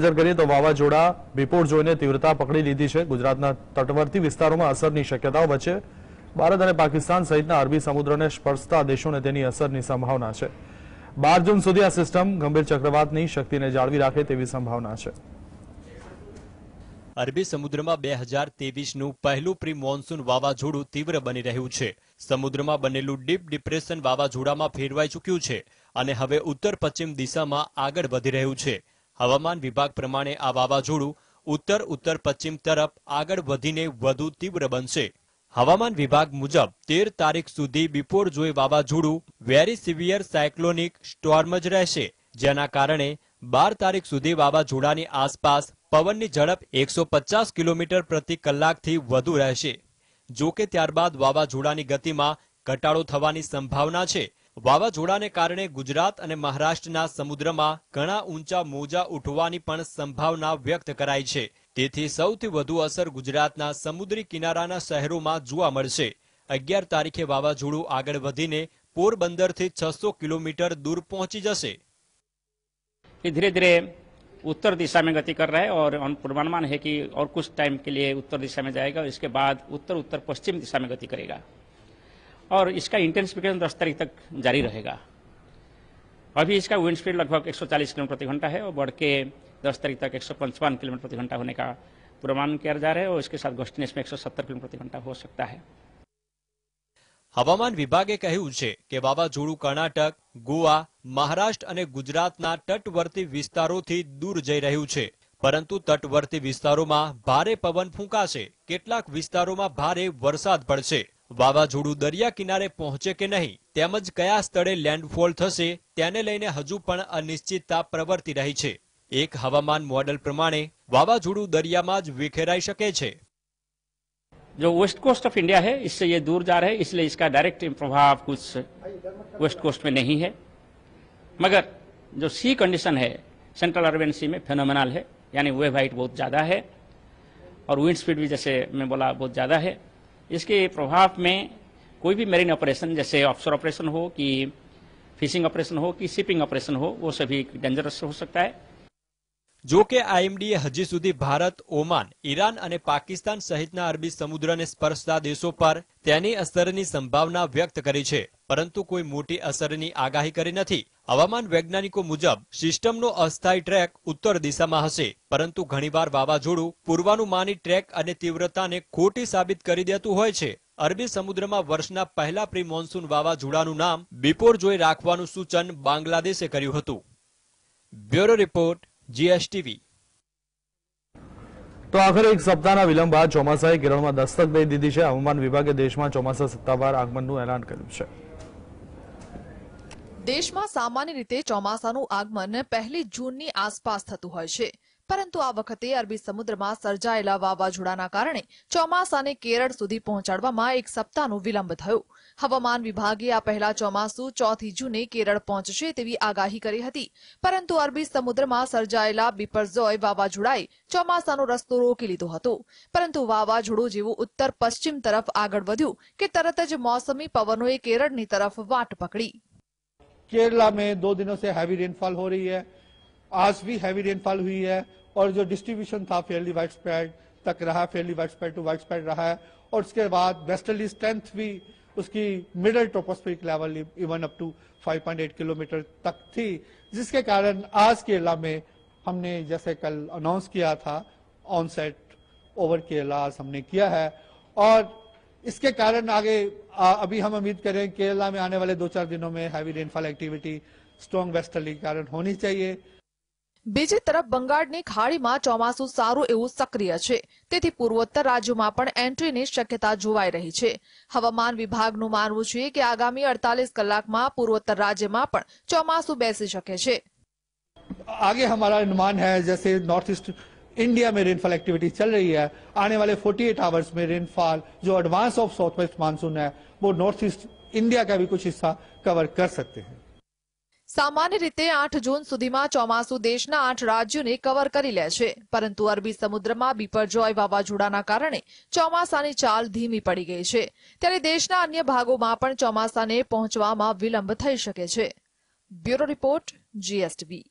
નજર કરીએ તો વાવાઝોડા વિપોળ જોઈને તીવ્રતા પકડી લીધી છે ગુજરાતના તટવર્તી વિસ્તારોમાં અસરની શક્યતાઓ વચ્ચે ભારત અને પાકિસ્તાન સહિતના અરબી સમુદ્રને સ્પર્શતા દેશોને તેની અસરની સંભાવના છે બાર જૂન સુધી આ સિસ્ટમ ગંભીર ચક્રવાતની શક્તિને જાળવી રાખે તેવી સંભાવના છે અરબી સમુદ્રમાં બે હજાર તેવીસનું પહેલું પ્રી મોન્સૂન વાવાઝોડું તીવ્ર બની રહ્યું છે સમુદ્રમાં બનેલું ડીપ ડિપ્રેશન વાવાઝોડામાં ફેરવાઈ ચૂક્યું છે અને હવે ઉત્તર પશ્ચિમ દિશામાં આગળ વધી રહ્યું છે હવામાન વિભાગ પ્રમાણે આ વાવાઝોડું ઉત્તર ઉત્તર પશ્ચિમ તરફ આગળ વધીને વધુ તીવ્ર બનશે હવામાન વિભાગ મુજબ તેર તારીખ સુધી બિપોર જોઈ વાવાઝોડું વેરી સિવિયર સાયક્લોનિક સ્ટોર્મ જ રહેશે જેના કારણે બાર તારીખ સુધી વાવાઝોડાની આસપાસ પવનની ઝડપ એકસો પચાસ કિલોમીટર પ્રતિ કલાકથી વધુ રહેશે જો કે ત્યારબાદ વાવાઝોડાની ગતિમાં ઘટાડો થવાની સંભાવના છે વાવાઝોડાને કારણે ગુજરાત અને મહારાષ્ટ્રના સમુદ્રમાં ઘણા ઊંચા મોજા ઉઠવાની પણ સંભાવના વ્યક્ત કરાઈ છે તેથી સૌથી વધુ અસર ગુજરાતના સમુદ્રી કિનારાના શહેરોમાં જોવા મળશે અગિયાર તારીખે વાવાઝોડું આગળ વધીને પોરબંદરથી છસો કિલોમીટર દૂર પહોંચી જશે ધીરે ધીરે ઉત્તર દિશામાં ગતિ કર રહે ઓર है और કે ઓર है ટાઈમ કે कुछ ઉત્તર દિશામાં लिए उत्तर दिशा में ઉત્તર और इसके बाद उत्तर उत्तर और इसका इंटेंसिफिकेशन दस तारीख तक जारी रहेगा अभी इसका विंड स्पीड लगभग 140 किलोमीटर प्रति घंटा है और बढ़ के दस तारीख तक एक किलोमीटर प्रति घंटा होने का पूर्वानुमान किया जा रहा है और इसके साथ ગોસ્ટિનેસ में 170 કિલોમીટર પ્રતિ ઘંટા હો સકતા હૈ હવામાન વિભાગે કહ્યું છે કે વાવાઝોડું કર્ણાટક ગોવા મહારાષ્ટ્ર અને ગુજરાતના તટવર્તી વિસ્તારોથી દૂર જઈ રહ્યું છે પરંતુ તટવર્તી વિસ્તારોમાં ભારે પવન ફૂંકાશે કેટલાક વિસ્તારોમાં ભારે વરસાદ પડશે વાવાઝોડું दरिया किनारे पहुंचे के नहीं तेमज કયા સ્થળે लैंडफॉल થશે तेने લઈને હજુ પણ અનિશ્ચિતતા પ્રવર્તી રહી છે એક હવામાન મોડલ પ્રમાણે વાવાઝોડું દરિયામાં જ વિખેરાઈ जो वेस्ट कोस्ट ऑफ इंडिया है इससे ये दूर जा रहे हैं इसलिए इसका डायरेक्ट प्रभाव कुछ वेस्ट कोस्ट में नहीं है मगर जो सी कंडीशन है सेंट्रल अरबन सी में फेनोमेनल है यानी वेव हाइट बहुत ज़्यादा है और विंड स्पीड भी जैसे मैं बोला बहुत ज़्यादा है इसके प्रभाव में कोई भी मेरीन ऑपरेशन जैसे ऑफशोर ऑपरेशन हो कि फिशिंग ऑपरेशन हो कि शिपिंग ऑपरेशन हो वो सभी डेंजरस हो सकता है જો કે આઈએમડીએ હજી સુધી ભારત ઓમાન ઈરાન અને પાકિસ્તાન સહિતના અરબી સમુદ્રને સ્પર્શતા દેશો પર તેની અસરની સંભાવના વ્યક્ત કરી છે પરંતુ કોઈ મોટી અસરની આગાહી કરી નથી હવામાન વૈજ્ઞાનિકો મુજબ સિસ્ટમનો અસ્થાયી ટ્રેક ઉત્તર દિશામાં હશે પરંતુ ઘણીવાર વાવાઝોડું પૂર્વાનુમાની ટ્રેક અને તીવ્રતાને ખોટી સાબિત કરી દેતું હોય છે અરબી સમુદ્રમાં વર્ષના પહેલા પ્રી મોન્સૂન વાવાઝોડાનું નામ બિપોર જોઈ રાખવાનું સૂચન બાંગ્લાદેશે કર્યું હતું બ્યુરો રિપોર્ટ જીએસટીવી તો આખરે એક સપ્તાહના વિલંબ બાદ ચોમાસાએ કેરળમાં દસ્તક દઈ દીધી છે હવામાન વિભાગે દેશમાં ચોમાસા સત્તાવાર આગમનનું એલાન કર્યું છે દેશમાં સામાન્ય રીતે ચોમાસાનું આગમન પહેલી જૂનની આસપાસ થતું હોય છે પરંતુ આ વખતે અરબી સમુદ્રમાં સર્જાયેલા વાવાઝોડાના કારણે ચોમાસાને કેરળ સુધી પહોંચાડવામાં એક સપ્તાહનો વિલંબ થયો હવામાન વિભાગે આ પહેલા ચોમાસું ચોથી જૂને કેરળ પહોંચશે તેવી આગાહી કરી હતી પરંતુ અરબી સમુદ્રમાં સર્જાયેલા બિપરજોય વાવાઝોડાએ ચોમાસાનો રસ્તો રોકી લીધો હતો પરંતુ વાવાઝોડું જેવું ઉત્તર પશ્ચિમ તરફ આગળ વધ્યું કે તરત જ મોસમી પવનોએ કેરળની તરફ વાટ પકડી કેરળ મેં દો દિનો સે હેવી રેનફોલ હો રહી હૈ आज भी हैवी रेनफॉल हुई है और जो डिस्ट्रीब्यूशन था फेयरली वाइड स्प्रेड तक रहा fairly wide spread to wide spread रहा है और उसके बाद वेस्टर्ली स्ट्रेंथ भी उसकी middle tropospheric level even up to 5.8 kilometre तक थी जिसके कारण आज केरला में हमने जैसे कल अनाउंस किया था ऑनसेट ओवर केरला आज हमने किया है और इसके कारण आगे आ, अभी हम उम्मीद करें केरला में आने वाले दो चार दिनों में heavy rainfall activity strong westerly कारण होनी चाहिए બીજી તરફ બંગાળની ખાડીમાં ચોમાસું સારું એવું સક્રિય છે તેથી પૂર્વોત્તર રાજ્યોમાં પણ એન્ટ્રીની શક્યતા જોવાઈ રહી છે હવામાન વિભાગનું માનવું છે કે આગામી અડતાલીસ કલાકમાં પૂર્વોત્તર રાજ્યમાં પણ ચોમાસું બેસી શકે છે आगे हमारा अनुमान है जैसे नॉर्थ ईस्ट इंडिया में એક્ટિવિટી ચલ રહી रही है आने वाले 48 आवर्स में रेनफॉल जो advance of south west monsoon है वो नॉर्थ ईस्ट इंडिया का भी कुछ हिस्सा कवर कर सकते हैं સામાન્ય રીતે આઠ જૂન સુધીમાં ચોમાસું દેશના આઠ રાજ્યોને કવર કરી લે છે પરંતુ અરબી સમુદ્રમાં બીપરજોય વાવાઝોડાના કારણે ચોમાસાની ચાલ ધીમી પડી ગઈ છે ત્યારે દેશના અન્ય ભાગોમાં પણ ચોમાસાને પહોંચવામાં વિલંબ થઈ શકે છે બ્યુરો રિપોર્ટ જીએસટીવી